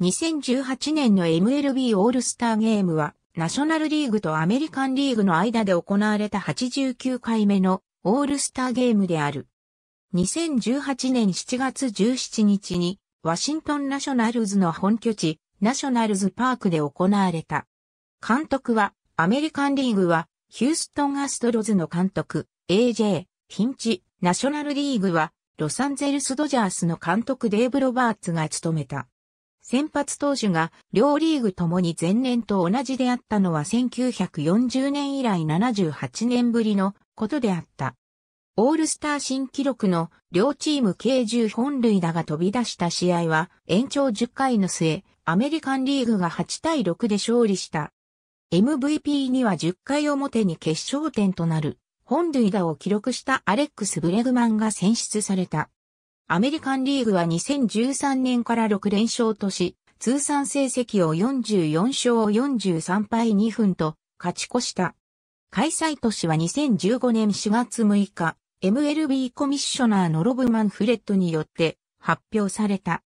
2018年の MLB オールスターゲームは、ナショナルリーグとアメリカンリーグの間で行われた89回目のオールスターゲームである。2018年7月17日に、ワシントンナショナルズの本拠地、ナショナルズパークで行われた。監督は、アメリカンリーグは、ヒューストンアストロズの監督、AJ、ヒンチ、ナショナルリーグは、ロサンゼルスドジャースの監督デーブ・ロバーツが務めた。先発投手が両リーグともに前年と同じであったのは1940年以来78年ぶりのことであった。オールスター新記録の両チーム計10本塁打が飛び出した試合は延長10回の末、アメリカンリーグが8対6で勝利した。MVP には10回表に決勝点となる本塁打を記録したアレックス・ブレグマンが選出された。アメリカンリーグは2013年から6連勝とし、通算成績を44勝43敗2分と勝ち越した。開催都市は2015年4月6日、MLB コミッショナーのロブマン・フレッドによって発表された。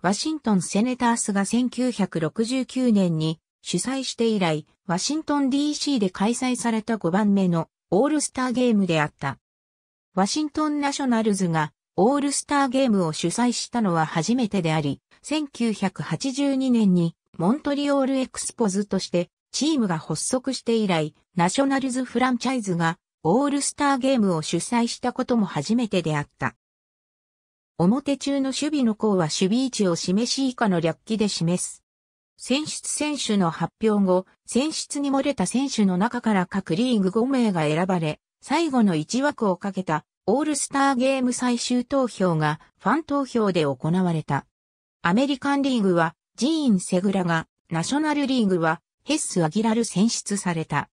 ワシントン・セネタースが1969年に主催して以来、ワシントン DC で開催された5番目のオールスターゲームであった。ワシントン・ナショナルズがオールスターゲームを主催したのは初めてであり、1982年にモントリオールエクスポズとしてチームが発足して以来、ナショナルズフランチャイズがオールスターゲームを主催したことも初めてであった。表中の守備の項は守備位置を示し以下の略記で示す。選出選手の発表後、選出に漏れた選手の中から各リーグ5名が選ばれ、最後の1枠をかけたオールスターゲーム最終投票がファン投票で行われた。アメリカンリーグはジーン・セグラが、ナショナルリーグはヘッス・アギラル選出された。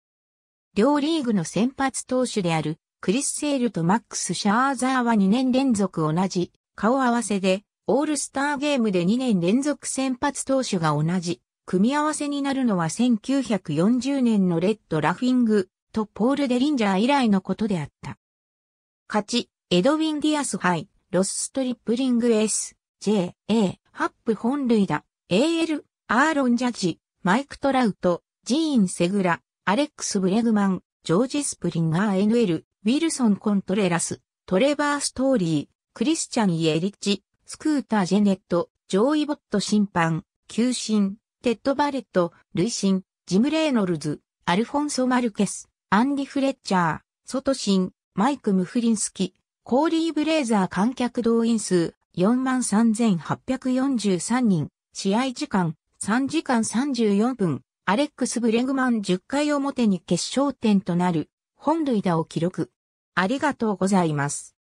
両リーグの先発投手であるクリス・セールとマックス・シャーザーは2年連続同じ顔合わせでオールスターゲームで2年連続先発投手が同じ組み合わせになるのは1940年のレッド・ラフィングとポール・デリンジャー以来のことであった。勝ち、エドウィン・ディアスイ、ロスストリップリング S、J、A、ハップ本塁打、AL、アーロン・ジャッジ、マイク・トラウト、ジーン・セグラ、アレックス・ブレグマン、ジョージ・スプリンガー・ NL、ウィルソン・コントレラス、トレバー・ストーリー、クリスチャン・イエリッチ、スクーター・ジェネット、ジョーイ・ボット審判、球審、テッド・バレット、累進、ジム・レイノルズ、アルフォンソ・マルケス、アンディ・フレッチャー、ソトシン、マイク・ムフリンスキ、コーリー・ブレイザー観客動員数43,843人、試合時間3時間34分、アレックス・ブレグマン10回表に決勝点となる本塁打を記録。ありがとうございます。